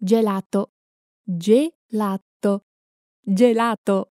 Gelato. Gelato. Gelato.